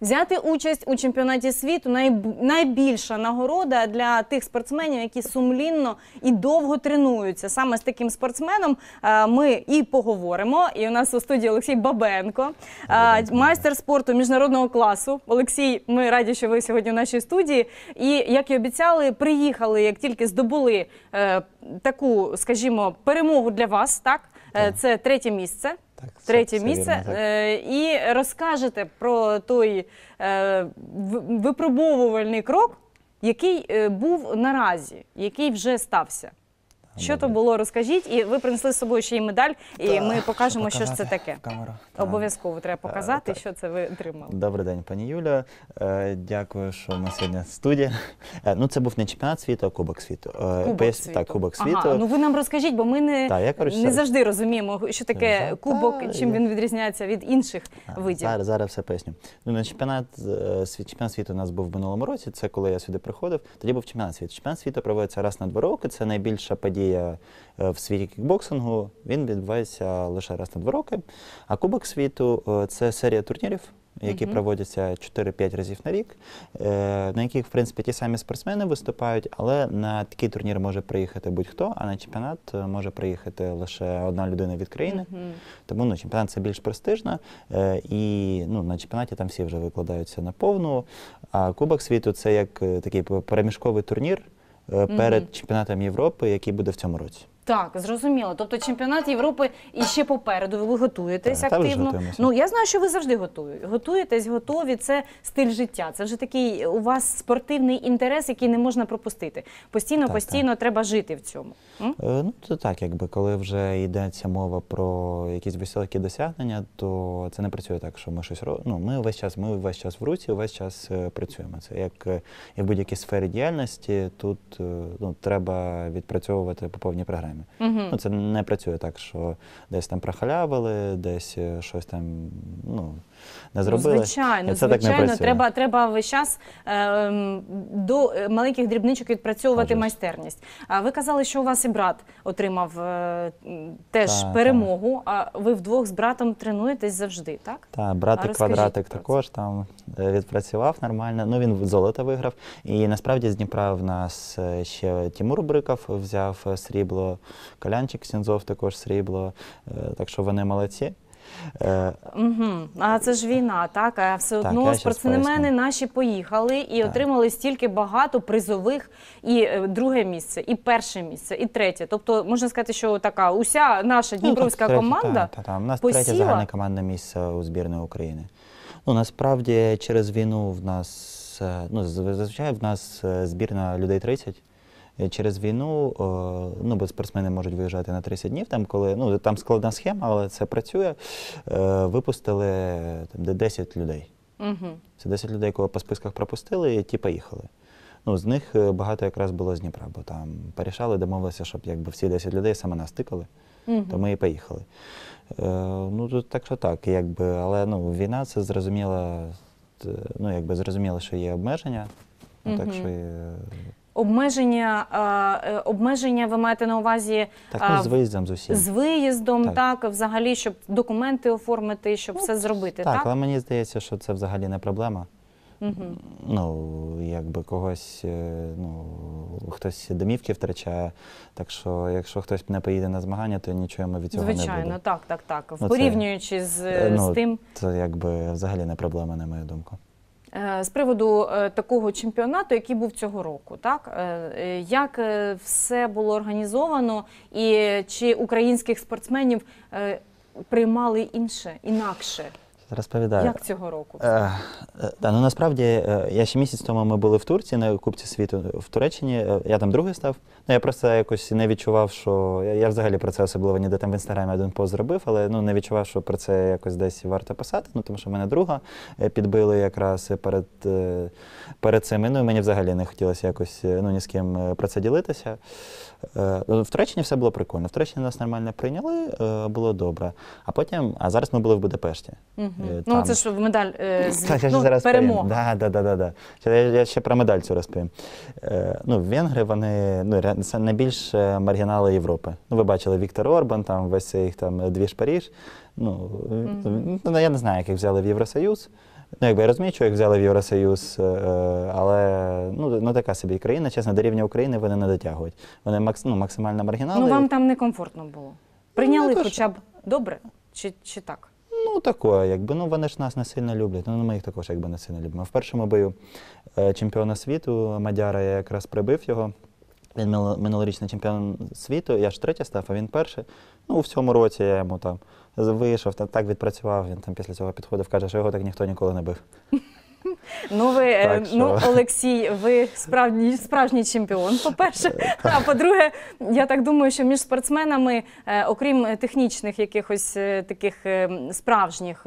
Взяти участь у чемпіонаті світу найбільша нагорода для тих спортсменів, які сумлінно і довго тренуються. Саме з таким спортсменом е, ми і поговоримо. І у нас у студії Олексій Бабенко, е, майстер спорту міжнародного класу. Олексій, ми раді, що ви сьогодні в нашій студії. І як і обіцяли, приїхали як тільки здобули е, таку, скажімо, перемогу для вас. Так, так. це третє місце. Так, Третє все, все місце вірно, е, і розкажете про той е, випробовувальний крок, який е, був наразі, який вже стався. Що то було, розкажіть. І ви принесли з собою ще й медаль, і Так, ми покажемо, що, ж це таке. в камеру. Обов'язково треба е, показати, що це ви отримали. Добрий день, пані Юля. Е, дякую, що ми сьогодні в студії. Е, ну, це був не чемпіонат світу, а Кубок світу. Кубок пояс- світу. Так, Кубок світу. Ага, ну ви нам розкажіть, бо ми не, Та, я, коротше, не завжди розуміємо, що таке Та, кубок, чим я- він відрізняється від інших А, видів. Зараз, зараз все поясню. Ну, на чемпіонат, е, світ, чемпіонат світу у нас був в минулому році. Це коли я сюди приходив. Тоді був чемпіонат світу. Чемпіонат світу проводиться раз на два роки. Це найбільша подія, подія е, е, в світі кікбоксингу. Він відбувається лише раз на два роки. А Кубок світу е, це серія турнірів. Які uh проводяться 4-5 разів на рік, на яких в принципі ті самі спортсмени виступають, але на такий турнір може приїхати будь-хто, а на чемпіонат може приїхати лише одна людина від країни. Uh Тому ну, чемпіонат це більш престижно, і ну, на чемпіонаті там всі вже викладаються на повну. А Кубок світу це як такий переміжковий турнір. Е, перед чемпіонатом Європи, який буде в цьому році. Так, зрозуміло. Тобто чемпіонат Європи і ще попереду. Ви готуєтесь Так, ви ж активно. готуємося. ну я знаю, що ви завжди готує- готуєтесь, готові. Це стиль життя. Це вже такий у вас спортивний інтерес, який не можна пропустити. Постійно, Так, постійно треба жити в цьому. М? Е, ну, це так, якби коли вже йдеться мова про якісь високі досягнення, то це не працює так, що ми щось робимо. Ну, ми весь час, ми весь час в руці, весь час е, працюємо. Це як, е, і в будь-якій сфері діяльності, тут ну, треба відпрацьовувати по повній програмі системі. Угу. Ну, Це не працює так, що десь там прохалявили, десь е, щось там ну, не зробили. звичайно, це звичайно, так не треба треба весь час ем, е, до маленьких дрібничок відпрацьовувати Можеш. майстерність. А ви казали, що у вас і брат отримав е, теж та, перемогу, та. а ви вдвох з братом тренуєтесь завжди, так? Так, братик квадратик також там е, відпрацював нормально. Ну він золото виграв. І насправді з Дніпра в нас е, ще Тимур Бриков взяв срібло. Колянчик Сінзов також срібло, е, так що вони молодці. Угу. А це ж війна, так? А все одно спортсмени наші поїхали і так. отримали стільки багато призових і е, друге місце, і перше місце, і третє. Тобто, можна сказати, що така уся наша ну, дніпровська ну, команда. Та, та, та. У нас посіла. третє загальне командне місце у збірної України. Ну Насправді через війну в нас, ну зазвичай в нас збірна людей 30. Е, через війну е, ну, бо спортсмени можуть виїжджати на 30 днів, там коли ну там складна схема, але це працює. Е, випустили там, 10 людей. Це 10 людей, кого по списках пропустили, і ті поїхали. Ну, З них багато якраз було з Дніпра, бо там порішали, домовилися, щоб якби всі 10 людей саме нас тикали, то ми і поїхали. ну, Так що так, якби, але ну, війна це зрозуміло, ну, якби зрозуміло, що є обмеження. Ну, так що Обмеження е, обмеження ви маєте на увазі так, ну, з виїздом з усім з виїздом, так. так взагалі, щоб документи оформити, щоб ну, все зробити. Так, так, але мені здається, що це взагалі не проблема. Угу. Ну, якби когось, е, ну хтось домівки втрачає. Так що, якщо хтось не поїде на змагання, то нічого ми від цього Звичайно, не буде. Звичайно, так, так, так. Ну, Порівнюючи це, з е, ну, з тим, це якби взагалі не проблема, на мою думку. Е, з приводу е, такого чемпіонату, який був цього року, так е, як все було організовано, і чи українських спортсменів приймали інше інакше? розповідаю. Як цього року? Е, е, та, ну насправді е, я ще місяць тому ми були в Турції на Кубці світу в Туреччині. Е, я там другий став. Ну я просто якось не відчував, що я, я взагалі про це особливо ніде там в інстаграмі один пост зробив, але ну не відчував, що про це якось десь варто писати. Ну тому що мене друга е, підбили якраз перед е, перед цим. Ну і мені взагалі не хотілося якось е, ну ні з ким про це ділитися. Е, ну, В Туреччині все було прикольно. В Туреччині нас нормально прийняли, е, було добре. А потім, а зараз ми були в Будапешті. Е, там. Ну це ж медаль з е, так, я ну, зараз Да, да, да, да, Я, я ще про медаль цю розповім. Е, ну, Венгри вони ну, це найбільш е, маргінали Європи. Ну, ви бачили Віктор Орбан, там весь їх там двіж Паріж. Ну, mm -hmm. Я не знаю, як їх взяли в Євросоюз. Ну, якби я розумію, що їх взяли в Євросоюз, але ну, ну така собі країна, чесно, до рівня України вони не дотягують. Вони макс, ну, максимально маргінали. Ну вам там некомфортно було. Ну, Прийняли ну, хоча б добре чи, чи так? ну такое, якби ну вони ж нас не сильно люблять. Ну ми їх також якби не сильно любимо. В першому бою е, чемпіона світу Мадяра я якраз прибив його. Він минулорічний чемпіон світу, я ж третя став, а він перший. Ну, в цьому році я йому там вийшов, там так відпрацював. Він там після цього підходив, каже, що його так ніхто ніколи не бив. Ну, ви е, так, ну Олексій, ви справжній справжній чемпіон. По-перше, а по-друге, я так думаю, що між спортсменами, е, окрім технічних якихось е, таких справжніх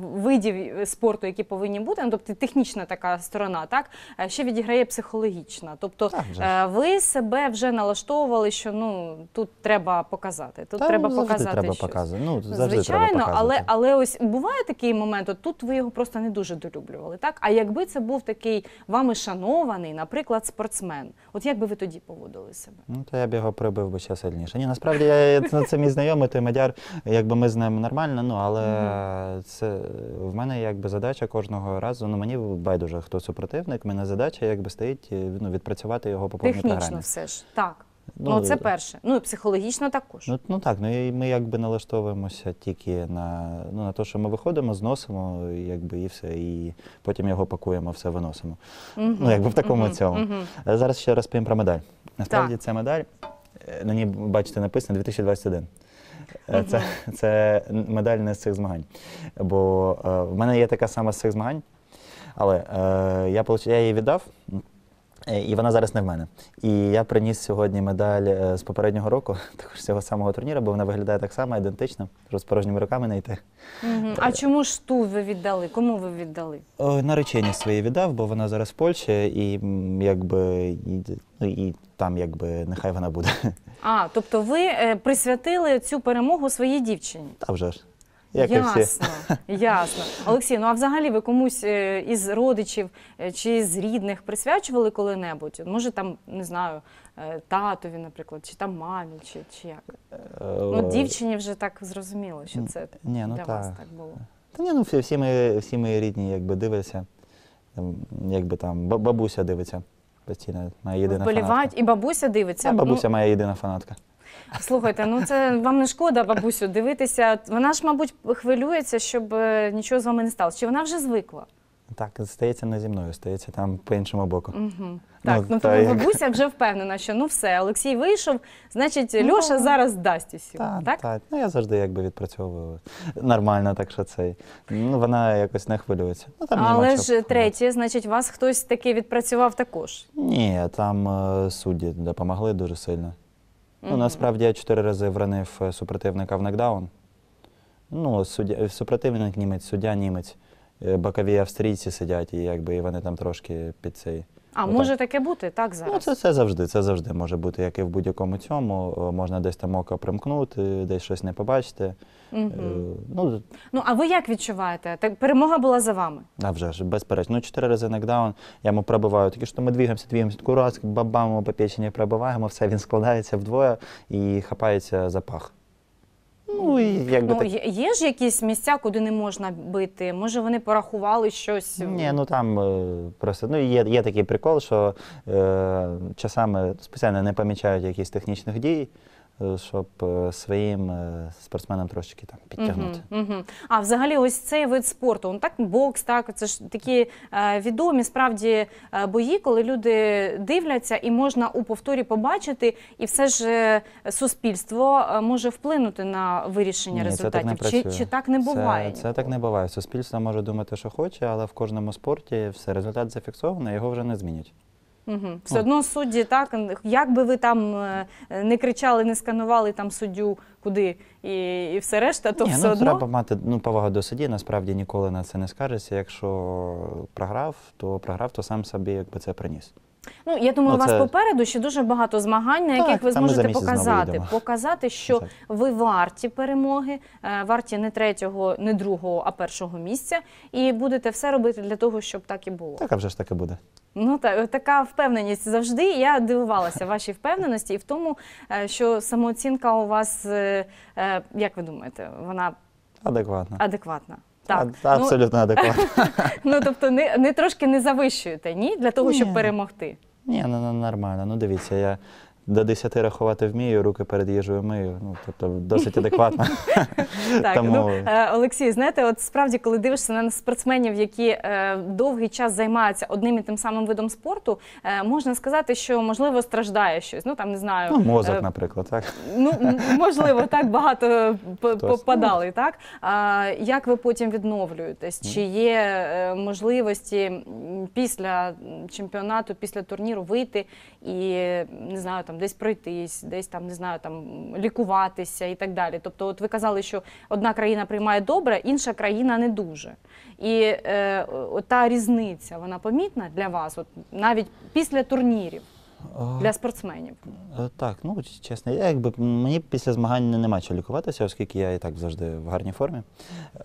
видів спорту, які повинні бути, ну, тобто технічна така сторона, так ще відіграє психологічна. Тобто, так, ви себе вже налаштовували, що ну тут треба показати. Тут Та, треба ну, показати треба щось. Ну звичайно, треба показувати. але але ось буває такий момент. от Тут ви його просто не дуже долюблювали. Так так? А якби це був такий вами шанований, наприклад, спортсмен, от як би ви тоді поводили себе? Ну то я б його прибив би ще сильніше. Ні, насправді я ну, це мій знайомий, той мадяр, якби ми з ним нормально, ну але це в мене якби задача кожного разу. Ну мені байдуже хто супротивник. Мене задача якби стоїть ну, відпрацювати його по повній програмі. Технічно все ж так. Ну, ну це перше. Ну і психологічно також. Ну ну так, ну і ми якби налаштовуємося тільки на ну, на те, що ми виходимо, зносимо, якби і все, і потім його пакуємо, все виносимо. Угу, ну якби в такому угу, цьому. Угу. Зараз ще розповім про медаль. Насправді ця медаль, е, на ній бачите, написано 2021. Е, це це медаль не з цих змагань. Бо е, в мене є така сама з цих змагань, але е, я, я її віддав. Е, і вона зараз не в мене. І я приніс сьогодні медаль е, з попереднього року, також цього самого турніру, бо вона виглядає так само, ідентично, з порожніми руками не йти. А чому ж ту ви віддали? Кому ви віддали? Наречені свої віддав, бо вона зараз в Польщі, і якби і, ну, і там якби нехай вона буде. А, тобто ви е, присвятили цю перемогу своїй дівчині? Та вже ж як і всі. Ясно, ясно. Олексій, ну а взагалі ви комусь е, із родичів е, чи з рідних присвячували коли-небудь? Може, там не знаю, е, татові, наприклад, чи там мамі, чи, чи як? Ну, дівчині вже так зрозуміло, що це Ні, ну для вас так. було. Та ні, ну всі, всі, мої, всі мої рідні якби дивляться, ем, якби там бабуся дивиться постійно, моя єдина Вболівають, фанатка. і бабуся дивиться. А бабуся ну, моя єдина фанатка. Слухайте, ну це вам не шкода, бабусю, дивитися. Вона ж, мабуть, хвилюється, щоб е, нічого з вами не сталося. Чи вона вже звикла? Так, стається не зі мною, стається там по іншому боку. Ну, так, ну, то бабуся вже впевнена, що ну все, Олексій вийшов, значить, ну, Льоша зараз дасть усі. так? так, ну я завжди якби відпрацьовую нормально, так що цей. Ну вона якось не хвилюється. Ну, але ж третє, значить, вас хтось таки відпрацював також? Ні, там е, судді допомогли дуже сильно. Ну, насправді я чотири рази вранив е, супротивника в нокдаун. Ну, суддя, е, супротивник німець, суддя німець, е, бокові австрійці сидять, і якби вони там трошки під цей. А Отак. може таке бути так ну, зараз? Ну це це завжди. Це завжди може бути, як і в будь-якому цьому. Е, можна десь там око примкнути, десь щось не побачити. Угу. Ну ну а ви як відчуваєте? Так перемога була за вами? А вже ж безперечно. Ну чотири рази нокдаун. Я йому пробиваю. Таке що ми двігаємося, двигаємося, таку раз бабамо по печені пробиваємо, все він складається вдвоє і хапається за пах. Ну, і якби ну, так... є- ж якісь місця, куди не можна бити? Може, вони порахували щось? Ні, ну там е, просто ну, є, є такий прикол, що е, часами спеціально не помічають якісь технічних дій, Е, щоб е, своїм е, спортсменам трошечки там підтягнути. Угу, угу. А взагалі, ось цей вид спорту, он так бокс, так це ж такі відомі справді бої, коли люди дивляться і можна у повторі побачити, і все ж суспільство може вплинути на вирішення Ні, результатів. так чи, чи так не буває? Це, це так не буває. Суспільство може думати, що хоче, але в кожному спорті все результат зафіксований, його вже не змінять. Угу. Все одно судді, так як би ви там е, не кричали, не сканували там суддю куди і, і все решта, то Ні, все ну, одно треба мати ну повагу до судді. Насправді ніколи на це не скажеться. Якщо програв, то програв, то сам собі якби це приніс. Ну я думаю, ну, це... у вас попереду ще дуже багато змагань, на так, яких ви зможете показати, показати, що так. ви варті перемоги, е, варті не третього, не другого, а першого місця, і будете все робити для того, щоб так і було. Так, а вже ж так і буде. Ну та е, така впевненість завжди. Я дивувалася вашій впевненості і в тому, е, що самооцінка у вас, як ви думаєте, вона адекватна. адекватна. Так. А- Абсолютно ну, адекватно. Ну тобто, не, не трошки не завищуєте, ні? Для того, щоб перемогти. Ні, ну, ну, нормально. Ну дивіться, я до 10 рахувати вмію, руки перед їжею мию. Ну тобто досить адекватно. Так, Тому... ну, е, Олексій, знаєте, от справді, коли дивишся на спортсменів, які е, довгий час займаються одним і тим самим видом спорту, е, можна сказати, що можливо страждає щось. Ну там не знаю. Ну, Мозок, наприклад, так ну можливо, так багато попадали. Так а як ви потім відновлюєтесь? Чи є можливості після чемпіонату, після турніру вийти і не знаю там там десь пройтись, десь там не знаю, там лікуватися і так далі. Тобто, от ви казали, що одна країна приймає добре, інша країна не дуже. І е, та різниця вона помітна для вас, от навіть після турнірів. Для спортсменів. Е, так, ну чесно, я якби мені після змагань нема чого лікуватися, оскільки я і так завжди в гарній формі.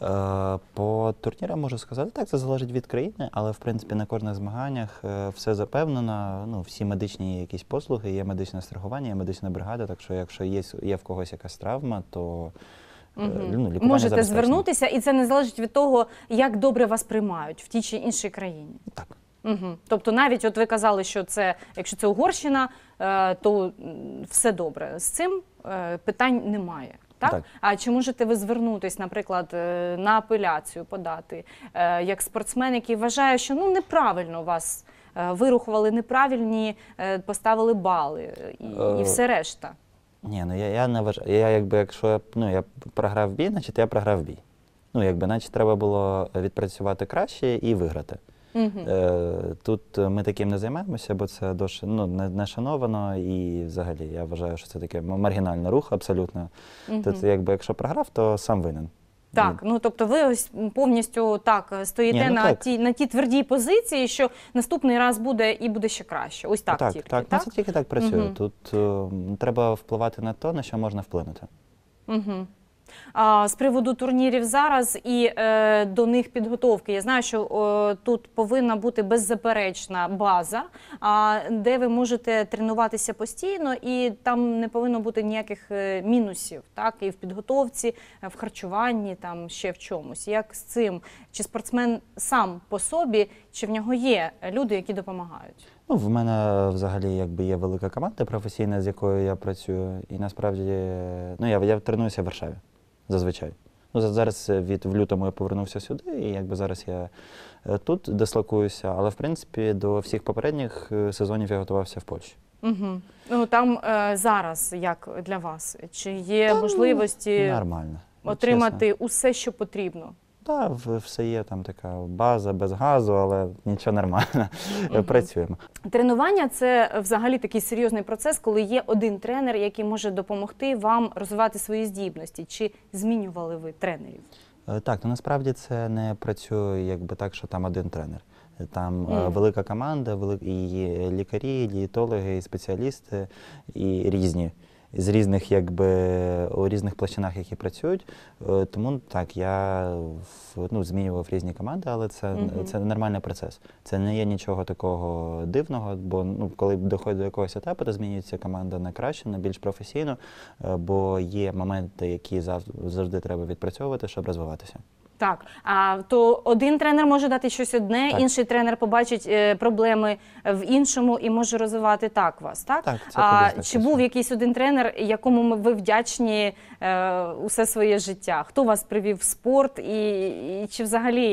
Е, по турнірам можу сказати, так, це залежить від країни, але в принципі на кожних змаганнях е, все запевнено. Ну, всі медичні якісь послуги, є медичне страхування, є медична бригада. Так що, якщо є, є в когось якась травма, то. Угу. Можете звернутися, і це не залежить від того, як добре вас приймають в тій чи іншій країні. Так. Угу. Тобто, навіть от ви казали, що це, якщо це Угорщина, е, то все добре. З цим е, питань немає. Так? так? А чи можете ви звернутися, наприклад, е, на апеляцію подати е, як спортсмен, який вважає, що ну неправильно вас е, вирухували, неправильні е, поставили бали е, і, і е, все решта? Ні, ну я я не вважаю. Я якби якщо я ну я програв бій, значить я програв бій. Ну якби, наче треба було відпрацювати краще і виграти. Е, тут е, ми таким не займаємося, бо це дош... ну, не шановано і взагалі я вважаю, що це таке маргінальний рух абсолютно. Тут, тобто, якби якщо програв, то сам винен. Так, ну тобто, ви ось повністю так е, стоїте Ні, ну, на так. ті на ті твердій позиції, що наступний раз буде і буде ще краще. Ось так, так тільки так. Ну, так? Ну, це тільки так працює. Угу. Тут о, ем, треба впливати на те, на що можна вплинути. Угу. З приводу турнірів зараз і е, до них підготовки. Я знаю, що тут повинна бути беззаперечна база, а де ви можете тренуватися постійно, і там не повинно бути ніяких е, мінусів, так і в підготовці, е, в харчуванні, там ще в чомусь. Як з цим чи спортсмен сам по собі, чи в нього є люди, які допомагають? Ну, в мене взагалі якби є велика команда професійна, з якою я працюю, і насправді ну я я тренуюся в Варшаві зазвичай. Ну, Зараз е, від в лютому я повернувся сюди, і якби зараз я е, тут дислокуюся, але в принципі до всіх попередніх е, сезонів я готувався в Польщі. Угу. Ну там е, зараз як для вас? Чи є Та, можливості нормально, отримати чесно. усе, що потрібно? та все є там така база без газу, але нічого нормально. Угу. Працюємо. Тренування це взагалі такий серйозний процес, коли є один тренер, який може допомогти вам розвивати свої здібності. Чи змінювали ви тренерів? Е, так, ну насправді це не працює якби так, що там один тренер. Там mm. велика команда, вели... і лікарі, дієтологи, і спеціалісти і різні з різних, якби у різних площинах, які працюють. Е, тому так я ну, змінював різні команди, але це угу. це нормальний процес. Це не є нічого такого дивного, бо ну, коли доходить до якогось етапу, то змінюється команда на краще, на більш професійно, е, бо є моменти, які завжди треба відпрацьовувати, щоб розвиватися. Так, а то один тренер може дати щось одне, так. інший тренер побачить е, проблеми в іншому і може розвивати так вас. Так, так це а чи був якийсь один тренер, якому ви вдячні е, усе своє життя? Хто вас привів в спорт, і, і чи взагалі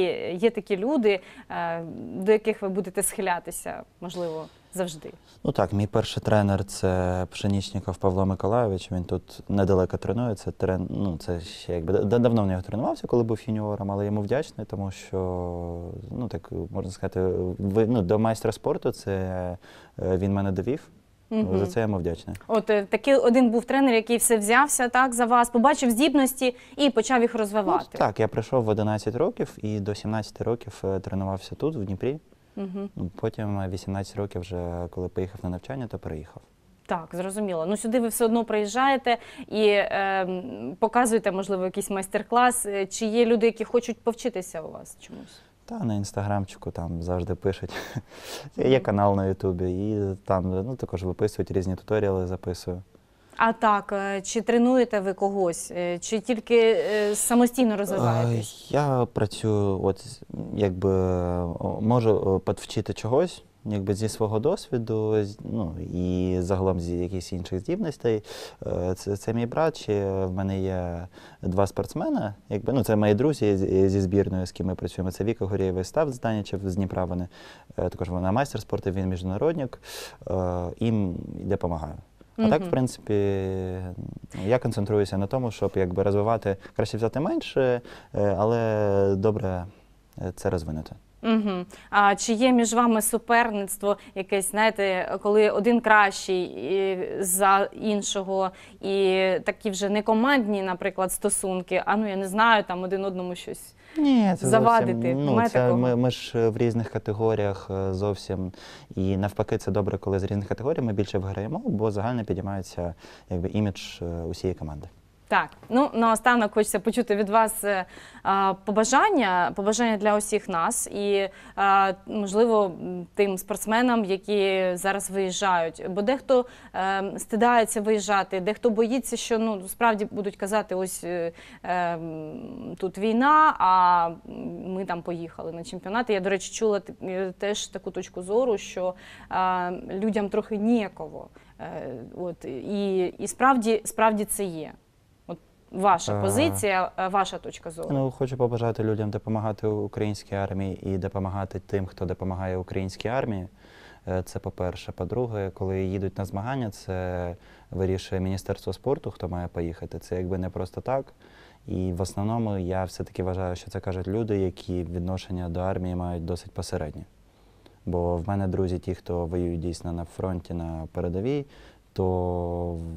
є такі люди, е, до яких ви будете схилятися? Можливо завжди? Ну так, мій перший тренер це Пшенічніков Павло Миколайович. Він тут недалеко тренується. Це трен... ну, це ще якби давно в нього тренувався, коли був юніором, але йому вдячний, тому що ну так можна сказати, ви ну до майстра спорту це е, він мене довів. Угу. За це я йому вдячний. От е, такий один був тренер, який все взявся так за вас, побачив здібності і почав їх розвивати. Ну, так, я прийшов в 11 років і до 17 років е, тренувався тут, в Дніпрі. Угу. Потім 18 е, років, вже коли поїхав на навчання, то переїхав. Так, зрозуміло. Ну сюди ви все одно приїжджаєте і е, показуєте, можливо, якийсь майстер-клас. Е, чи є люди, які хочуть повчитися у вас чомусь? Та на інстаграмчику там завжди пишуть. Є канал на Ютубі, і там ну також виписують різні туторіали, записую. А так, е, чи тренуєте ви когось, е, чи тільки е, самостійно розвиваєтесь? Я працюю, от якби можу підвчити чогось, якби зі свого досвіду, ну і загалом зі якихось інших здібностей. Це це мій брат. Чи в мене є два спортсмени. якби ну це мої друзі зі збірною, з ким ми працюємо. Це Віка Горєєва і Став Зданічев з Дніпра. Вони також вона майстер спорту, він міжнародник, їм допомагаю. А так, в принципі, ну, я концентруюся на тому, щоб якби розвивати краще взяти менше, е, але добре е, це розвинути. Угу. А чи є між вами суперництво якесь, знаєте, коли один кращий за іншого, і такі вже не командні, наприклад, стосунки, а ну я не знаю, там один одному щось Ні, це завадити. Зовсім, ну, це, ми, ми ж е, в різних категоріях е, зовсім. І навпаки, це добре, коли з різних категорій ми більше виграємо, бо загально підіймається якби імідж е, усієї команди. Так, ну наостанок хочеться почути від вас е, побажання, побажання для усіх нас і можливо тим спортсменам, які зараз виїжджають. Бо дехто е, стидається виїжджати, дехто боїться, що ну справді будуть казати, ось е, тут війна, а ми там поїхали на чемпіонати. Я, до речі, чула теж таку точку зору, що людям трохи ніяково. От і і справді справді це є ваша е. позиція, е, ваша точка зору? Ну хочу побажати людям допомагати українській армії і допомагати тим, хто допомагає українській армії. Е, це по-перше. По-друге, коли їдуть на змагання, це вирішує міністерство спорту, хто має поїхати. Це якби не просто так. І в основному я все-таки вважаю, що це кажуть люди, які відношення до армії мають досить посередні. Бо в мене друзі, ті, хто воюють дійсно на фронті на передовій, то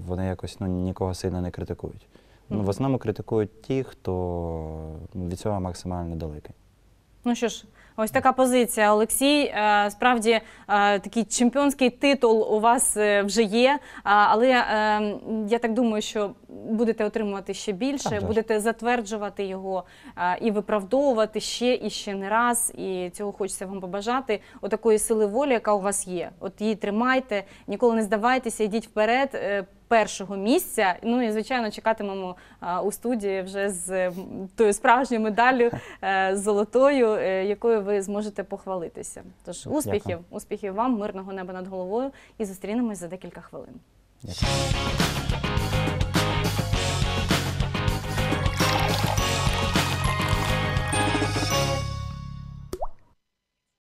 вони якось ну, нікого сильно не критикують. Ну, в основному критикують ті, хто ну, від цього максимально далекий. Ну що ж, ось така позиція, Олексій. Е, справді е, такий чемпіонський титул у вас е, вже є, але я так думаю, що будете отримувати ще більше, так, будете затверджувати його і виправдовувати ще і ще не раз. І цього хочеться вам побажати. Отакої сили волі, яка у вас є. От її тримайте, ніколи не здавайтеся, йдіть вперед першого місця. Ну і звичайно, чекатимемо у студії вже з тою справжньою медаллю е, золотою, е, якою ви зможете похвалитися. Тож успіхів, Дякую. успіхів вам, мирного неба над головою, і зустрінемось за декілька хвилин. Дякую.